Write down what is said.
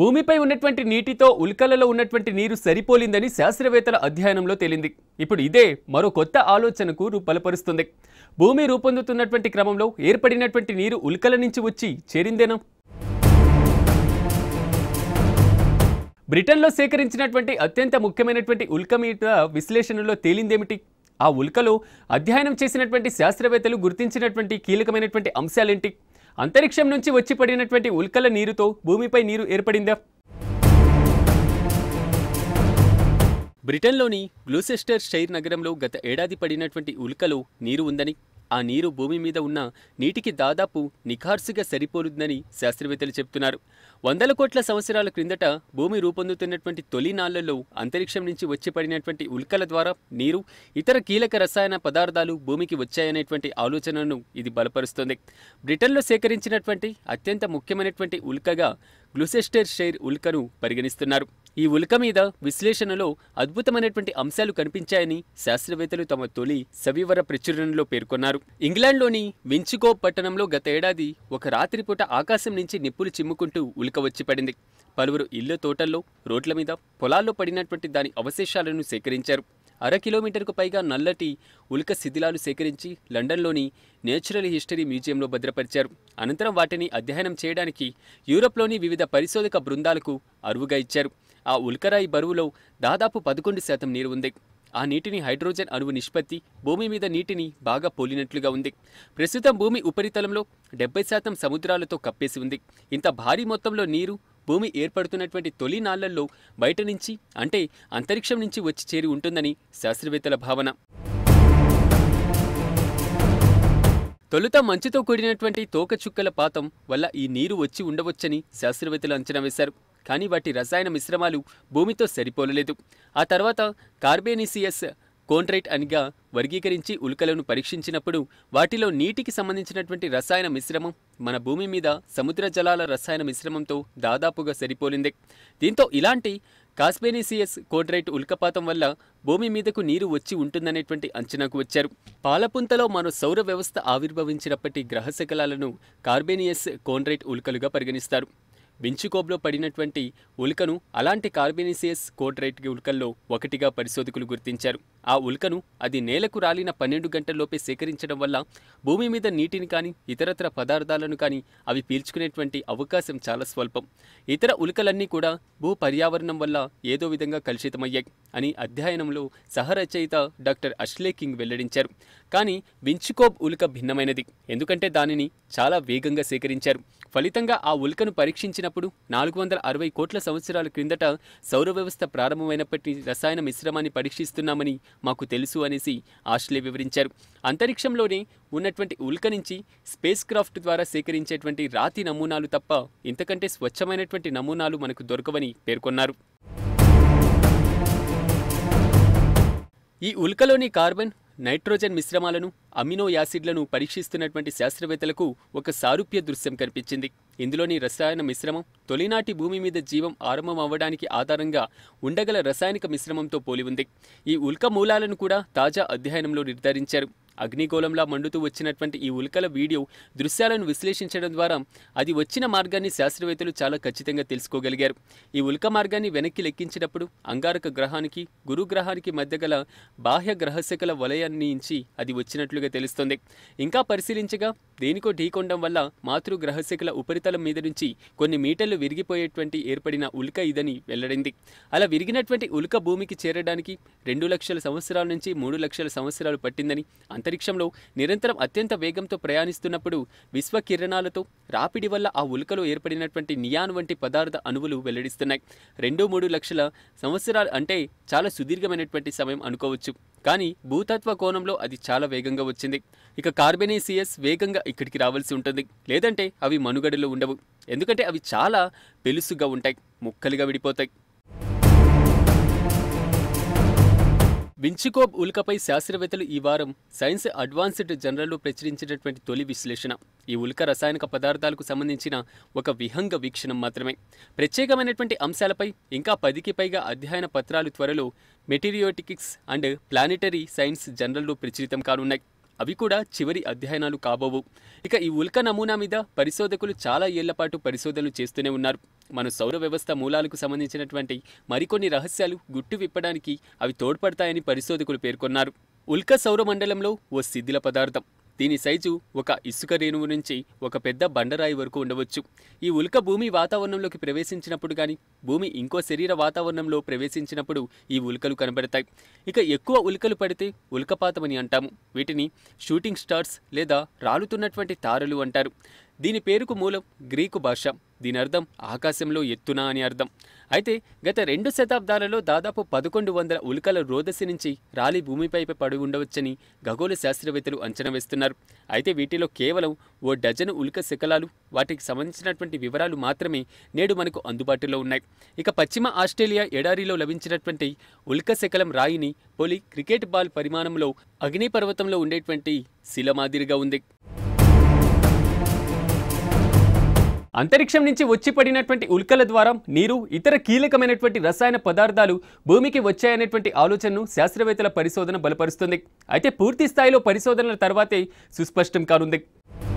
భూమిపై ఉన్నటువంటి నీటితో ఉల్కలలో ఉన్నటువంటి నీరు సరిపోలిందని శాస్త్రవేత్తల అధ్యయనంలో తేలింది ఇప్పుడు ఇదే మరో కొత్త ఆలోచనకు రూపలపరుస్తుంది భూమి రూపొందుతున్నటువంటి క్రమంలో ఏర్పడినటువంటి నీరు ఉల్కల నుంచి వచ్చి చేరిందేనా బ్రిటన్లో సేకరించినటువంటి అత్యంత ముఖ్యమైనటువంటి ఉల్క మీద విశ్లేషణలో తేలిందేమిటి ఆ ఉల్కలో అధ్యయనం చేసినటువంటి శాస్త్రవేత్తలు గుర్తించినటువంటి కీలకమైనటువంటి అంశాలేంటి అంతరిక్షం నుంచి వచ్చి పడినటువంటి ఉల్కల నీరుతో భూమిపై నీరు ఏర్పడిందా బ్రిటన్లోని గ్లూసెస్టర్ షైర్ నగరంలో గత ఏడాది పడినటువంటి ఉల్కలో నీరు ఉందని ఆ నీరు భూమి మీద ఉన్న నీటికి దాదాపు నిఖార్సుగా సరిపోలుద్దని శాస్త్రవేత్తలు చెప్తున్నారు వందల కోట్ల సంవత్సరాల క్రిందట భూమి రూపొందుతున్నటువంటి తొలి నాళ్లలో అంతరిక్షం నుంచి వచ్చి పడినటువంటి ఉల్కల ద్వారా నీరు ఇతర కీలక రసాయన పదార్థాలు భూమికి వచ్చాయనేటువంటి ఆలోచనను ఇది బలపరుస్తుంది బ్రిటన్లో సేకరించినటువంటి అత్యంత ముఖ్యమైనటువంటి ఉల్కగా గ్లుసెస్టర్ షైర్ ఉల్కను పరిగణిస్తున్నారు ఈ ఉల్క మీద విశ్లేషణలో అద్భుతమైనటువంటి అంశాలు కనిపించాయని శాస్త్రవేత్తలు తమ తొలి సవివర ప్రచురణలో పేర్కొన్నారు ఇంగ్లాండ్లోని వించుకో పట్టణంలో గత ఏడాది ఒక రాత్రిపూట ఆకాశం నుంచి నిప్పులు చిమ్ముకుంటూ ఉల్క వచ్చి పడింది పలువురు ఇళ్ల తోటల్లో రోడ్ల మీద పొలాల్లో పడినటువంటి దాని అవశేషాలను సేకరించారు అర కిలోమీటర్కు పైగా నల్లటి ఉల్క శిథిలాలు సేకరించి లండన్లోని నేచురల్ హిస్టరీ మ్యూజియంలో భద్రపరిచారు అనంతరం వాటిని అధ్యయనం చేయడానికి యూరోప్లోని వివిధ పరిశోధక బృందాలకు అరువుగా ఇచ్చారు ఆ ఉల్కరాయి బరువులో దాదాపు పదకొండు శాతం నీరు ఉంది ఆ నీటిని హైడ్రోజన్ అణువు నిష్పత్తి భూమి మీద నీటిని బాగా పోలినట్లుగా ఉంది ప్రస్తుతం భూమి ఉపరితలంలో డెబ్బై శాతం సముద్రాలతో కప్పేసి ఉంది ఇంత భారీ మొత్తంలో నీరు భూమి ఏర్పడుతున్నటువంటి తొలి నాళ్లల్లో బయట నుంచి అంటే అంతరిక్షం నుంచి వచ్చి చేరి ఉంటుందని శాస్త్రవేత్తల భావన తొలుత మంచుతో కూడినటువంటి తోకచుక్కల పాతం వల్ల ఈ నీరు వచ్చి ఉండవచ్చని శాస్త్రవేత్తలు అంచనా వేశారు కానీ వాటి రసాయన మిశ్రమాలు భూమితో సరిపోలలేదు ఆ తర్వాత కార్బేనిసియస్ కోంట్రైట్ అనిగా వర్గీకరించి ఉల్కలను పరీక్షించినప్పుడు వాటిలో నీటికి సంబంధించినటువంటి రసాయన మిశ్రమం మన భూమి మీద సముద్ర జలాల రసాయన మిశ్రమంతో దాదాపుగా సరిపోలింది దీంతో ఇలాంటి కాస్పెనీసియస్ కోడ్రైట్ ఉల్కపాతం వల్ల భూమి మీదకు నీరు వచ్చి ఉంటుందనేటువంటి అంచనాకు వచ్చారు పాలపుంతలో మన సౌర వ్యవస్థ ఆవిర్భవించినప్పటి గ్రహశకలాలను కార్బేనియస్ కోండ్రైట్ ఉల్కలుగా పరిగణిస్తారు వించుకోబ్లో పడినటువంటి ఉల్కను అలాంటి కార్బెనిసియస్ కోడ్రైట్ ఉల్కల్లో ఒకటిగా పరిశోధకులు గుర్తించారు ఆ ఉల్కను అది నేలకు రాలిన పన్నెండు గంటల్లోపే సేకరించడం వల్ల భూమి మీద నీటిని కానీ ఇతరత్ర పదార్థాలను కానీ అవి పీల్చుకునేటువంటి అవకాశం చాలా స్వల్పం ఇతర ఉల్కలన్నీ కూడా భూ పర్యావరణం వల్ల ఏదో విధంగా కలుషితమయ్యాయి అని అధ్యయనంలో సహరచయిత డాక్టర్ అష్లే కింగ్ వెల్లడించారు కానీ వించుకోబ్ ఉల్క భిన్నమైనది ఎందుకంటే దానిని చాలా వేగంగా సేకరించారు ఫలితంగా ఆ ఉల్కను పరీక్షించినప్పుడు నాలుగు వందల అరవై కోట్ల సంవత్సరాల క్రిందట సౌర వ్యవస్థ ప్రారంభమైనప్పటి రసాయన మిశ్రమాన్ని పరీక్షిస్తున్నామని మాకు తెలుసు అనేసి ఆస్ట్లే వివరించారు అంతరిక్షంలోనే ఉన్నటువంటి ఉల్క నుంచి స్పేస్ క్రాఫ్ట్ ద్వారా సేకరించేటువంటి రాతి నమూనాలు తప్ప ఇంతకంటే స్వచ్ఛమైనటువంటి నమూనాలు మనకు దొరకవని పేర్కొన్నారు ఈ ఉల్కలోని కార్బన్ నైట్రోజన్ మిశ్రమాలను అమినో యాసిడ్లను పరీక్షిస్తున్నటువంటి శాస్త్రవేత్తలకు ఒక సారూప్య దృశ్యం కనిపించింది ఇందులోని రసాయన మిశ్రమం తొలినాటి భూమి మీద జీవం ఆరంభం అవ్వడానికి ఆధారంగా ఉండగల రసాయనిక మిశ్రమంతో పోలి ఉంది ఈ ఉల్క మూలాలను కూడా తాజా అధ్యయనంలో నిర్ధారించారు అగ్నిగోళంలా మండుతూ వచ్చినటువంటి ఈ ఉల్కల వీడియో దృశ్యాలను విశ్లేషించడం ద్వారా అది వచ్చిన మార్గాన్ని శాస్త్రవేత్తలు చాలా ఖచ్చితంగా తెలుసుకోగలిగారు ఈ ఉల్క మార్గాన్ని వెనక్కి లెక్కించినప్పుడు అంగారక గ్రహానికి గురుగ్రహానికి మధ్య గల బాహ్య గ్రహశకల వలయాన్ని అది వచ్చినట్లుగా తెలుస్తుంది ఇంకా పరిశీలించగా దేనికో ఢీకొండం వల్ల మాతృ గ్రహశకల ఉపరితలం మీద నుంచి కొన్ని మీటర్లు విరిగిపోయేటువంటి ఏర్పడిన ఉల్క ఇదని వెల్లడింది అలా విరిగినటువంటి ఉల్క భూమికి చేరడానికి రెండు లక్షల సంవత్సరాల నుంచి మూడు లక్షల సంవత్సరాలు పట్టిందని అంతరిక్షంలో నిరంతరం అత్యంత వేగంతో ప్రయాణిస్తున్నప్పుడు విశ్వ కిరణాలతో రాపిడి వల్ల ఆ ఉలుకలు ఏర్పడినటువంటి నియాన్ వంటి పదార్థ అణువులు వెల్లడిస్తున్నాయి రెండు మూడు లక్షల సంవత్సరాలు అంటే చాలా సుదీర్ఘమైనటువంటి సమయం అనుకోవచ్చు కానీ భూతత్వ కోణంలో అది చాలా వేగంగా వచ్చింది ఇక కార్బెనేసియస్ వేగంగా ఇక్కడికి రావాల్సి ఉంటుంది లేదంటే అవి మనుగడలో ఉండవు ఎందుకంటే అవి చాలా పెలుసుగా ఉంటాయి ముక్కలుగా విడిపోతాయి వించికోబ్ ఉల్కపై శాస్త్రవేత్తలు ఈ వారం సైన్స్ అడ్వాన్స్డ్ జర్నల్లో ప్రచురించినటువంటి తొలి విశ్లేషణ ఈ ఉల్క రసాయనిక పదార్థాలకు సంబంధించిన ఒక విహంగ వీక్షణం మాత్రమే ప్రత్యేకమైనటువంటి అంశాలపై ఇంకా పదికి పైగా అధ్యయన పత్రాలు త్వరలో మెటీరియోటిక్స్ అండ్ ప్లానిటరీ సైన్స్ జర్నల్లో ప్రచురితం కానున్నాయి అవి కూడా చివరి అధ్యయనాలు కాబోవు ఇక ఈ ఉల్క నమూనా మీద పరిశోధకులు చాలా ఏళ్లపాటు పరిశోధనలు చేస్తూనే ఉన్నారు మన సౌర వ్యవస్థ మూలాలకు సంబంధించినటువంటి మరికొన్ని రహస్యాలు గుట్టు విప్పడానికి అవి తోడ్పడతాయని పరిశోధకులు పేర్కొన్నారు ఉల్క సౌర మండలంలో ఓ శిథిల పదార్థం దీని సైజు ఒక ఇసుక రేణువు నుంచి ఒక పెద్ద బండరాయి వరకు ఉండవచ్చు ఈ ఉల్క భూమి వాతావరణంలోకి ప్రవేశించినప్పుడు కానీ భూమి ఇంకో శరీర వాతావరణంలో ప్రవేశించినప్పుడు ఈ ఉల్కలు కనబడతాయి ఇక ఎక్కువ ఉల్కలు పడితే ఉల్కపాతం అని అంటాము వీటిని షూటింగ్ స్టార్స్ లేదా రాలుతున్నటువంటి తారలు అంటారు దీని పేరుకు మూలం గ్రీకు భాష దీని అర్థం ఆకాశంలో ఎత్తున అని అర్థం అయితే గత రెండు శతాబ్దాలలో దాదాపు పదకొండు వందల ఉల్కల రోదసి నుంచి రాలి భూమిపై పడి ఉండవచ్చని ఖగోళ శాస్త్రవేత్తలు అంచనా వేస్తున్నారు అయితే వీటిలో కేవలం ఓ డజను ఉల్క శకలాలు వాటికి సంబంధించినటువంటి వివరాలు మాత్రమే నేడు మనకు అందుబాటులో ఉన్నాయి ఇక పశ్చిమ ఆస్ట్రేలియా ఎడారిలో లభించినటువంటి ఉల్క శకలం రాయిని పోలి క్రికెట్ బాల్ పరిమాణంలో అగ్నిపర్వతంలో ఉండేటువంటి శిల మాదిరిగా ఉంది అంతరిక్షం నుంచి వచ్చి పడినటువంటి ఉల్కల ద్వారా నీరు ఇతర కీలకమైనటువంటి రసాయన పదార్థాలు భూమికి వచ్చాయనేటువంటి ఆలోచనను శాస్త్రవేత్తల పరిశోధన బలపరుస్తుంది అయితే పూర్తి స్థాయిలో పరిశోధనల తర్వాతే సుస్పష్టం కానుంది